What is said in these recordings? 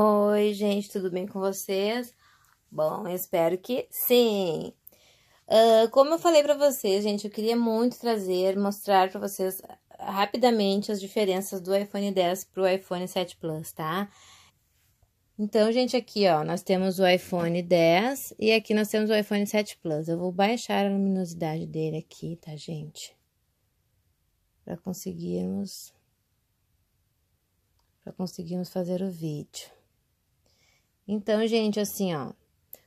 Oi, gente, tudo bem com vocês? Bom, espero que sim. Uh, como eu falei para vocês, gente, eu queria muito trazer, mostrar para vocês rapidamente as diferenças do iPhone 10 para o iPhone 7 Plus, tá? Então, gente, aqui ó, nós temos o iPhone 10 e aqui nós temos o iPhone 7 Plus. Eu vou baixar a luminosidade dele aqui, tá, gente? Para conseguirmos para conseguirmos fazer o vídeo. Então, gente, assim, ó.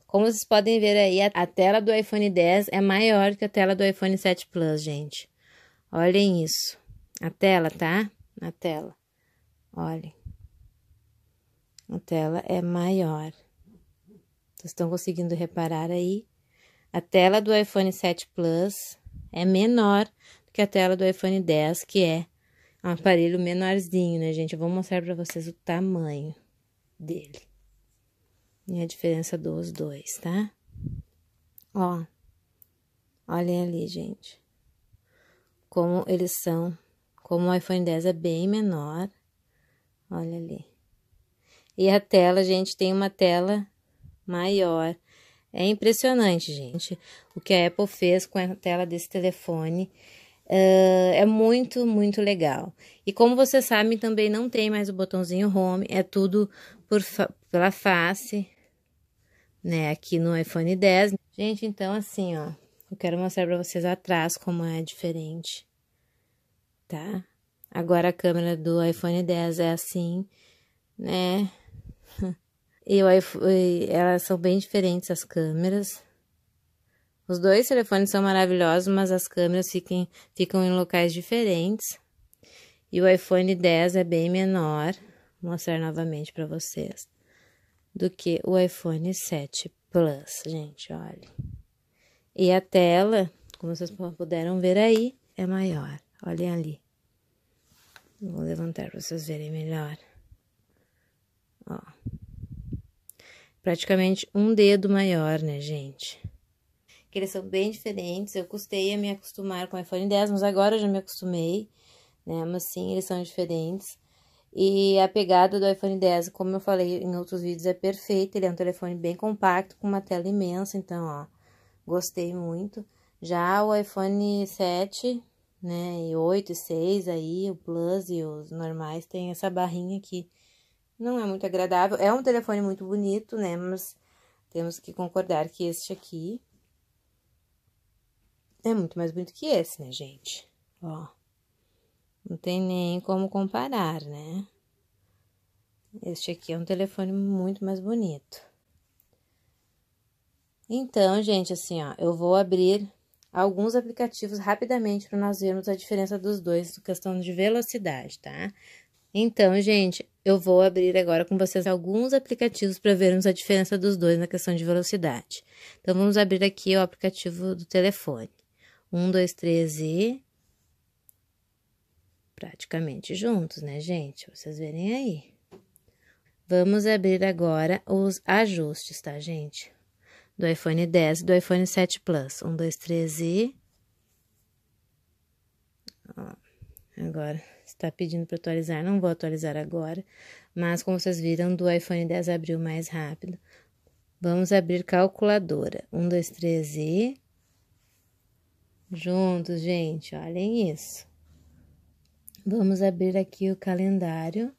Como vocês podem ver aí, a tela do iPhone 10 é maior que a tela do iPhone 7 Plus, gente. Olhem isso. A tela, tá? A tela. Olhem. A tela é maior. Vocês estão conseguindo reparar aí? A tela do iPhone 7 Plus é menor que a tela do iPhone 10, que é um aparelho menorzinho, né, gente? Eu vou mostrar para vocês o tamanho dele. E a diferença dos dois, tá? Ó, olhem ali, gente. Como eles são. Como o iPhone 10 é bem menor. Olha ali. E a tela, gente, tem uma tela maior. É impressionante, gente, o que a Apple fez com a tela desse telefone. Uh, é muito, muito legal. E como vocês sabem, também não tem mais o botãozinho home, é tudo por fa pela face, né, aqui no iPhone 10. Gente, então assim, ó, eu quero mostrar para vocês atrás como é diferente, tá? Agora a câmera do iPhone 10 é assim, né? E o iPhone, elas são bem diferentes as câmeras. Os dois telefones são maravilhosos, mas as câmeras fiquem, ficam em locais diferentes. E o iPhone 10 é bem menor. Vou mostrar novamente para vocês do que o iPhone 7 Plus, gente, olha. E a tela, como vocês puderam ver aí, é maior. Olhem ali. Vou levantar para vocês verem melhor. Ó. Praticamente um dedo maior, né, gente? Que eles são bem diferentes. Eu custei a me acostumar com o iPhone 10, mas agora eu já me acostumei, né? Mas sim, eles são diferentes. E a pegada do iPhone 10, como eu falei em outros vídeos, é perfeita. Ele é um telefone bem compacto, com uma tela imensa, então, ó, gostei muito. Já o iPhone 7, né, e 8 e 6 aí, o Plus e os normais, tem essa barrinha aqui. Não é muito agradável. É um telefone muito bonito, né, mas temos que concordar que este aqui é muito mais bonito que esse, né, gente? Ó não tem nem como comparar, né? Este aqui é um telefone muito mais bonito. Então, gente, assim, ó, eu vou abrir alguns aplicativos rapidamente para nós vermos a diferença dos dois questão de velocidade, tá? Então, gente, eu vou abrir agora com vocês alguns aplicativos para vermos a diferença dos dois na questão de velocidade. Então, vamos abrir aqui o aplicativo do telefone. Um, dois, três e praticamente juntos, né, gente? Vocês verem aí. Vamos abrir agora os ajustes, tá, gente? Do iPhone 10 e do iPhone 7 Plus. Um, dois, três e. Ó, agora está pedindo para atualizar, não vou atualizar agora, mas como vocês viram, do iPhone 10 abriu mais rápido. Vamos abrir calculadora. Um, dois, três e. Juntos, gente, olhem isso. Vamos abrir aqui o calendário.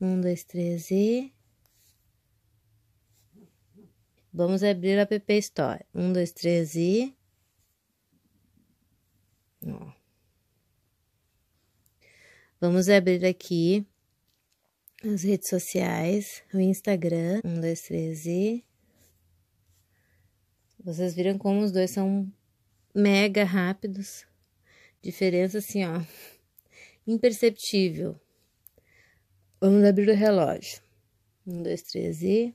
Um, dois, três e. Vamos abrir a PP Store. Um, dois, três e. Ó. Vamos abrir aqui as redes sociais, o Instagram. Um, dois, três e. Vocês viram como os dois são mega rápidos. Diferença assim, ó imperceptível. Vamos abrir o relógio. Um, dois, três e.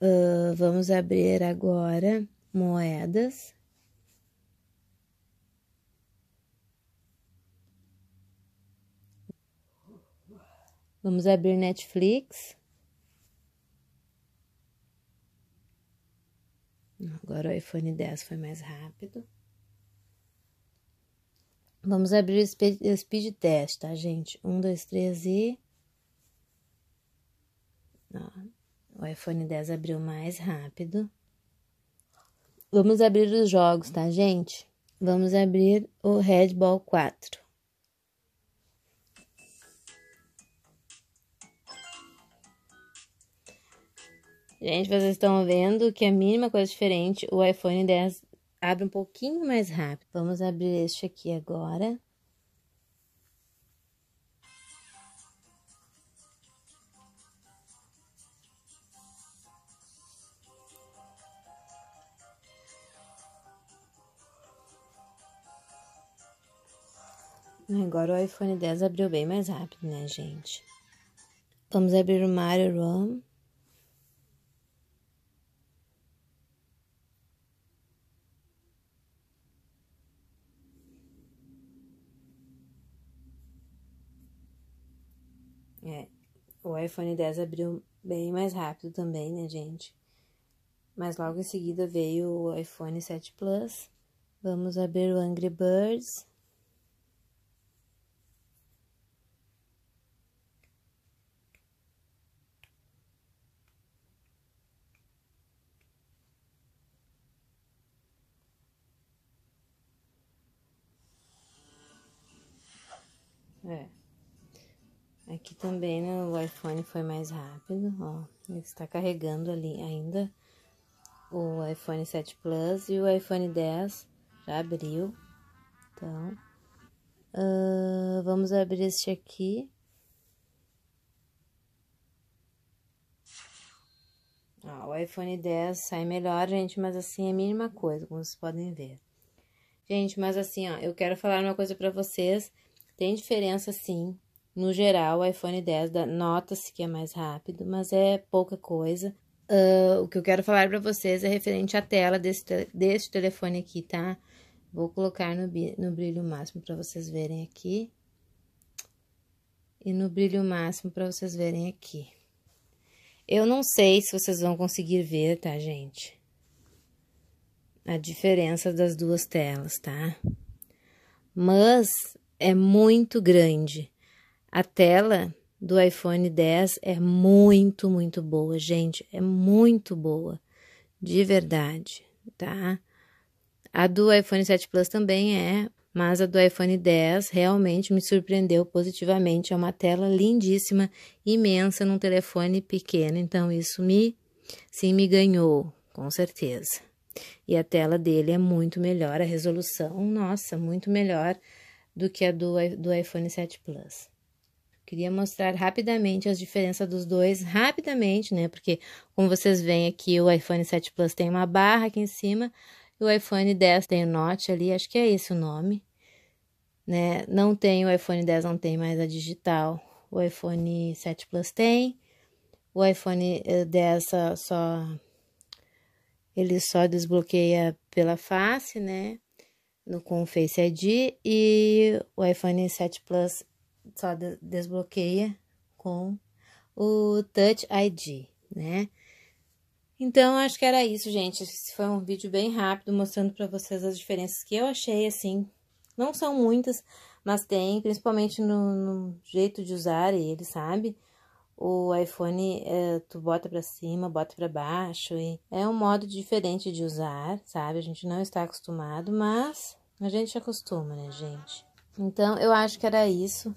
Uh, vamos abrir agora moedas. Vamos abrir Netflix. Agora o iPhone 10 foi mais rápido. Vamos abrir o speed test, tá, gente? Um, dois, três e. Ó, o iPhone 10 abriu mais rápido. Vamos abrir os jogos, tá, gente? Vamos abrir o Red Ball 4. Gente, vocês estão vendo que a mínima coisa diferente, o iPhone 10 Abre um pouquinho mais rápido. Vamos abrir este aqui agora. Agora o iPhone 10 abriu bem mais rápido, né, gente? Vamos abrir o Mario Room. O iPhone 10 abriu bem mais rápido também, né, gente? Mas logo em seguida veio o iPhone 7 Plus. Vamos abrir o Angry Birds. Aqui também né, o iPhone foi mais rápido, ó. Ele está carregando ali ainda o iPhone 7 Plus e o iPhone 10 já abriu. Então, uh, vamos abrir este aqui. Ó, o iPhone 10 sai melhor, gente, mas assim é a mínima coisa, como vocês podem ver. Gente, mas assim, ó, eu quero falar uma coisa para vocês. Tem diferença sim, no geral, o iPhone 10 nota-se que é mais rápido, mas é pouca coisa. Uh, o que eu quero falar para vocês é referente à tela desse, desse telefone aqui, tá? Vou colocar no, no brilho máximo para vocês verem aqui. E no brilho máximo para vocês verem aqui. Eu não sei se vocês vão conseguir ver, tá, gente? A diferença das duas telas, tá? Mas é muito grande. A tela do iPhone 10 é muito, muito boa, gente, é muito boa, de verdade, tá? A do iPhone 7 Plus também é, mas a do iPhone 10 realmente me surpreendeu positivamente. É uma tela lindíssima, imensa num telefone pequeno, então isso me sim me ganhou, com certeza. E a tela dele é muito melhor, a resolução, nossa, muito melhor do que a do, do iPhone 7 Plus. Queria mostrar rapidamente as diferenças dos dois, rapidamente, né? Porque, como vocês veem aqui, o iPhone 7 Plus tem uma barra aqui em cima, e o iPhone 10 tem o Note ali, acho que é esse o nome, né? Não tem, o iPhone 10 não tem mais a digital, o iPhone 7 Plus tem, o iPhone 10 eh, só ele só desbloqueia pela face, né? No, com o Face ID e o iPhone 7 Plus só desbloqueia com o Touch ID, né? Então, acho que era isso, gente. Esse foi um vídeo bem rápido, mostrando para vocês as diferenças que eu achei, assim. Não são muitas, mas tem, principalmente no, no jeito de usar ele, sabe? O iPhone, é, tu bota para cima, bota para baixo, e é um modo diferente de usar, sabe? A gente não está acostumado, mas a gente acostuma, né, gente? Então, eu acho que era isso.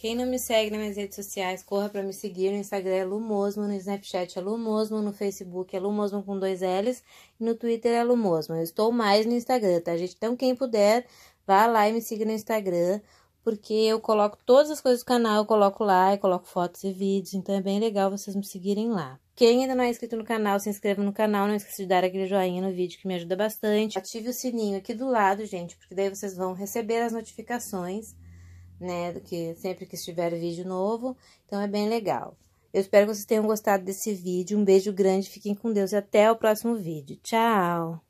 Quem não me segue nas minhas redes sociais, corra para me seguir. No Instagram é Lumosmo, no Snapchat é Lumosmo, no Facebook é Lumosmo com dois L's e no Twitter é Lumosmo. Eu estou mais no Instagram, tá, gente? Então, quem puder, vá lá e me siga no Instagram, porque eu coloco todas as coisas do canal, eu coloco lá, eu coloco fotos e vídeos, então é bem legal vocês me seguirem lá. Quem ainda não é inscrito no canal, se inscreva no canal, não esqueça de dar aquele joinha no vídeo que me ajuda bastante. Ative o sininho aqui do lado, gente, porque daí vocês vão receber as notificações né? Que sempre que estiver vídeo novo, então é bem legal. Eu espero que vocês tenham gostado desse vídeo. Um beijo grande, fiquem com Deus e até o próximo vídeo. Tchau!